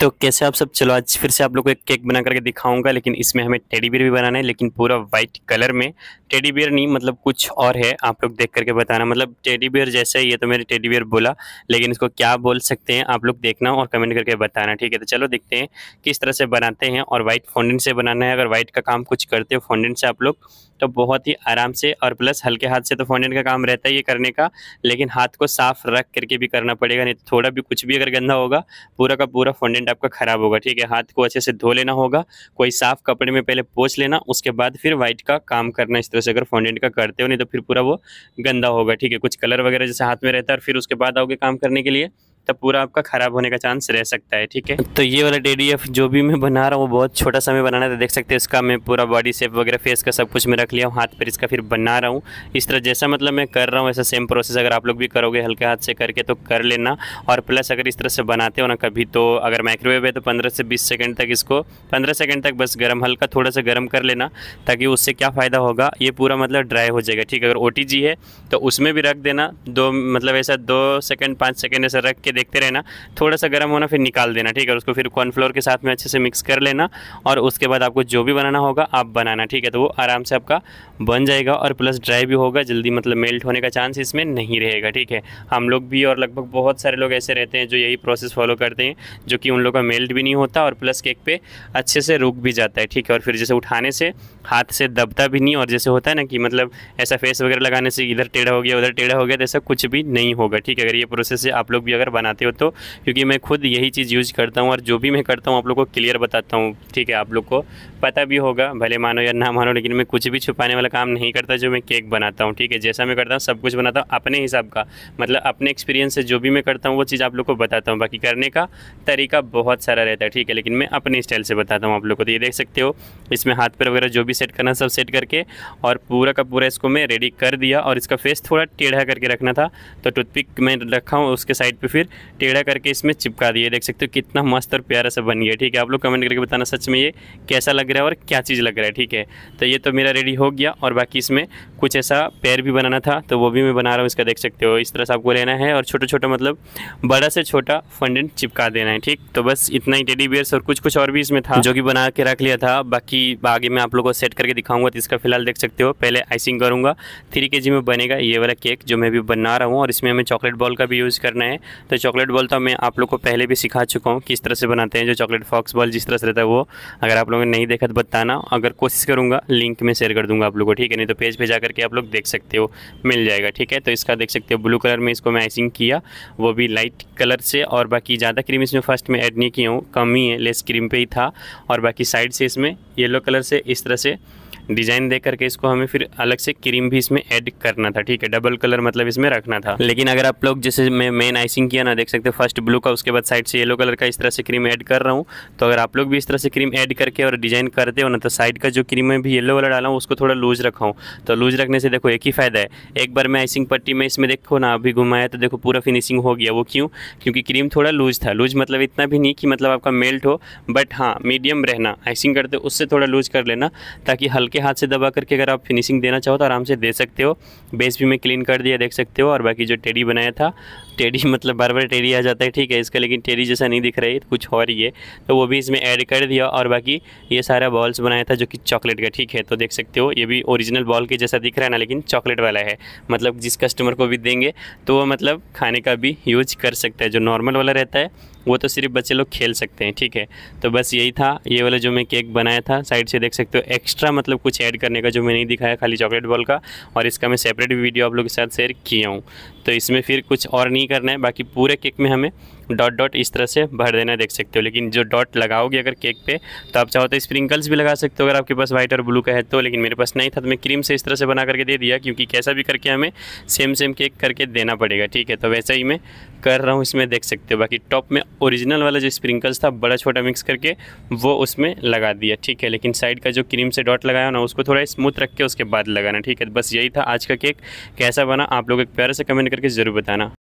तो कैसे आप सब चलो आज फिर से आप लोग को एक केक बना करके दिखाऊंगा लेकिन इसमें हमें टेडी बियर भी बनाना है लेकिन पूरा वाइट कलर में टेडी बियर नहीं मतलब कुछ और है आप लोग देख करके बताना मतलब टेडी बियर जैसे ये तो मैंने टेडी बियर बोला लेकिन इसको क्या बोल सकते हैं आप लोग देखना और कमेंट करके बताना ठीक है तो चलो देखते हैं किस तरह से बनाते हैं और वाइट फॉन्डेंट से बनाना है अगर वाइट का काम कुछ करते हो फॉन्डेंट से आप लोग तो बहुत ही आराम से और प्लस हल्के हाथ से तो फॉन्डेंट का काम रहता है ये करने का लेकिन हाथ को साफ रख करके भी करना पड़ेगा नहीं तो थोड़ा भी कुछ भी अगर गंदा होगा पूरा का पूरा फॉन्डेंट हैंड आपका खराब होगा ठीक है हाथ को अच्छे से धो लेना होगा कोई साफ कपड़े में पहले पोछ लेना उसके बाद फिर व्हाइट का काम करना इस तरह से अगर फॉन्डेंट का करते हो नहीं तो फिर पूरा वो गंदा होगा ठीक है कुछ कलर वगैरह जैसे हाथ में रहता है और फिर उसके बाद आओगे काम करने के लिए तब पूरा आपका ख़राब होने का चांस रह सकता है ठीक है तो ये वाला डी जो भी मैं बना रहा हूँ वो बहुत छोटा सा मैं बनाना था देख सकते हैं इसका मैं पूरा बॉडी सेप वगैरह फेस का सब कुछ मैं रख लिया हूँ हाथ पर इसका फिर बना रहा हूँ इस तरह जैसा मतलब मैं कर रहा हूँ ऐसा सेम प्रोसेस अगर आप लोग भी करोगे हल्के हाथ से करके तो कर लेना और प्लस अगर इस तरह से बनाते हो ना कभी तो अगर माइक्रोवेव है तो पंद्रह से बीस सेकेंड तक इसको पंद्रह सेकेंड तक बस गर्म हल्का थोड़ा सा गर्म कर लेना ताकि उससे क्या फ़ायदा होगा ये पूरा मतलब ड्राई हो जाएगा ठीक है अगर ओ है तो उसमें भी रख देना दो मतलब ऐसा दो सेकेंड पाँच सेकेंड ऐसा रख के देखते रहना थोड़ा सा गर्म होना फिर निकाल देना ठीक है उसको फिर कॉर्नफ्लोर के साथ में अच्छे से मिक्स कर लेना और उसके बाद आपको जो भी बनाना होगा आप बनाना ठीक है तो वो आराम से आपका बन जाएगा और प्लस ड्राई भी होगा जल्दी मतलब मेल्ट होने का चांस इसमें नहीं रहेगा ठीक है हम लोग भी और लगभग बहुत सारे लोग ऐसे रहते हैं जो यही प्रोसेस फॉलो करते हैं जो कि उन लोग का मेल्ट भी नहीं होता और प्लस केक पे अच्छे से रुक भी जाता है ठीक है और फिर जैसे उठाने से हाथ से दबता भी नहीं और जैसे होता है ना कि मतलब ऐसा फेस वगैरह लगाने से इधर टेढ़ा हो गया उधर टेढ़ा हो गया तो ऐसा कुछ भी नहीं होगा ठीक है अगर ये प्रोसेस से आप लोग भी अगर बनाते हो तो क्योंकि मैं खुद यही चीज़ यूज़ करता हूँ और जो भी मैं करता हूँ आप लोग को क्लियर बताता हूँ ठीक है आप लोग को पता भी होगा भले मानो या ना मानो लेकिन मैं कुछ भी छुपाने वाला काम नहीं करता जो मैं केक बनाता हूँ ठीक है जैसा मैं करता हूँ सब कुछ बनाता हूँ अपने हिसाब का मतलब अपने एक्सपीरियंस से जो भी मैं करता हूँ वो चीज़ आप लोग को बताता हूँ बाकी करने का तरीका बहुत सारा रहता है ठीक है लेकिन मैं अपने स्टाइल से बताता हूँ आप लोग को तो ये देख सकते हो इसमें हाथ पर वगैरह जो भी सेट करना सब सेट करके और पूरा का पूरा इसको मैं रेडी कर दिया और इसका फेस थोड़ा टेढ़ा करके रखना था तो टूथपिक मैं रखा हूँ उसके साइड पर फिर टेढ़ा करके इसमें चिपका दिया देख सकते हो कितना मस्त और प्यारा सा बन गया ठीक है आप लोग कमेंट करके बताना सच में ये कैसा लग लग रहा है और क्या चीज़ लग रहा है ठीक है तो ये तो मेरा रेडी हो गया और बाकी इसमें कुछ ऐसा पैर भी बनाना था तो वो भी मैं बना रहा हूँ इसका देख सकते हो इस तरह से आपको लेना है और छोटा छोटा मतलब बड़ा से छोटा फंडेंट चिपका देना है ठीक तो बस इतना ही टेडी बियर्स और कुछ कुछ और भी इसमें था जो कि बना के रख लिया था बाकी आगे मैं आप लोगों को सेट करके दिखाऊंगा तो इसका फिलहाल देख सकते हो पहले आइसिंग करूँगा थ्री के में बनेगा ये वाला केक जो मैं भी बना रहा हूँ और इसमें हमें चॉकलेट बॉल का भी यूज़ करना है तो चॉकलेट बॉल तो मैं आप लोग को पहले भी सिखा चुका हूँ किस तरह से बनाते हैं जो चॉकलेट फॉक्स बॉल जिस तरह से रहता है वो अगर आप लोगों ने नहीं देख खत बताना अगर कोशिश करूँगा लिंक में शेयर कर दूंगा आप लोग को ठीक है नहीं तो पेज पे जा करके आप लोग देख सकते हो मिल जाएगा ठीक है तो इसका देख सकते हो ब्लू कलर में इसको मैं आइसिंग किया वो भी लाइट कलर से और बाकी ज़्यादा क्रीम इसमें फर्स्ट में ऐड नहीं किया हूँ कम ही है लेस क्रीम पर ही था और बाकी साइड से इसमें येलो कलर से इस तरह से डिज़ाइन दे करके इसको हमें फिर अलग से क्रीम भी इसमें ऐड करना था ठीक है डबल कलर मतलब इसमें रखना था लेकिन अगर आप लोग जैसे मैं मेन आइसिंग किया ना देख सकते फर्स्ट ब्लू का उसके बाद साइड से येलो कलर का इस तरह से क्रीम ऐड कर रहा हूँ तो अगर आप लोग भी इस तरह से क्रीम ऐड करके और डिज़ाइन करते हो ना तो साइड का जो क्रीम में भी येलो वाला डाला हूँ उसको थोड़ा लूज रखा हूँ तो लूज रखने से देखो एक ही फ़ायदा है एक बार मैं आइसिंग पट्टी में इसमें देखो ना अभी घुमाया तो देखो पूरा फिनिशिंग हो गया वो क्यों क्योंकि क्रीम थोड़ा लूज था लूज मतलब इतना भी नहीं कि मतलब आपका मेल्ट हो बट हाँ मीडियम रहना आइसिंग करते उससे थोड़ा लूज कर लेना ताकि हल्के के हाथ से दबा करके अगर आप फिनिशिंग देना चाहो तो आराम से दे सकते हो बेस भी मैं क्लीन कर दिया देख सकते हो और बाकी जो टेडी बनाया था टेडी मतलब बार बार टेडी आ जाता है ठीक है इसका लेकिन टेडी जैसा नहीं दिख रहा है कुछ और ही है तो वो भी इसमें ऐड कर दिया और बाकी ये सारा बॉल्स बनाया था जो कि चॉकलेट का ठीक है तो देख सकते हो ये भी ओरिजिनल बॉल के जैसा दिख रहा है ना लेकिन चॉकलेट वाला है मतलब जिस कस्टमर को भी देंगे तो वो मतलब खाने का भी यूज कर सकता है जो नॉर्मल वाला रहता है वो तो सिर्फ बच्चे लोग खेल सकते हैं ठीक है तो बस यही था ये वाला जो मैं केक बनाया था साइड से देख सकते हो एक्स्ट्रा मतलब कुछ ऐड करने का जो मैंने नहीं दिखाया खाली चॉकलेट बॉल का और इसका मैं सेपरेट वीडियो आप लोग के साथ शेयर किया हूँ तो इसमें फिर कुछ और नहीं करना है बाकी पूरे केक में हमें डॉट डॉट इस तरह से भर देना देख सकते हो लेकिन जो डॉट लगाओगे अगर केक पे तो आप चाहो तो स्प्रिंकल्स भी लगा सकते हो अगर आपके पास वाइट और ब्लू का है तो लेकिन मेरे पास नहीं था तो मैं क्रीम से इस तरह से बना करके दे दिया क्योंकि कैसा भी करके हमें सेम सेम केक करके देना पड़ेगा ठीक है तो वैसा ही मैं कर रहा हूँ इसमें देख सकते हो बाकी टॉप में ओरिजिनल वाला जो स्प्रिंकल्स था बड़ा छोटा मिक्स करके वो उसमें लगा दिया ठीक है लेकिन साइड का जो क्रीम से डॉट लगाया ना उसको थोड़ा स्मूथ रख के उसके बाद लगाना ठीक है तो बस यही था आज का केक कैसा बना आप लोग एक प्यारे से कमेंट करके ज़रूर बताना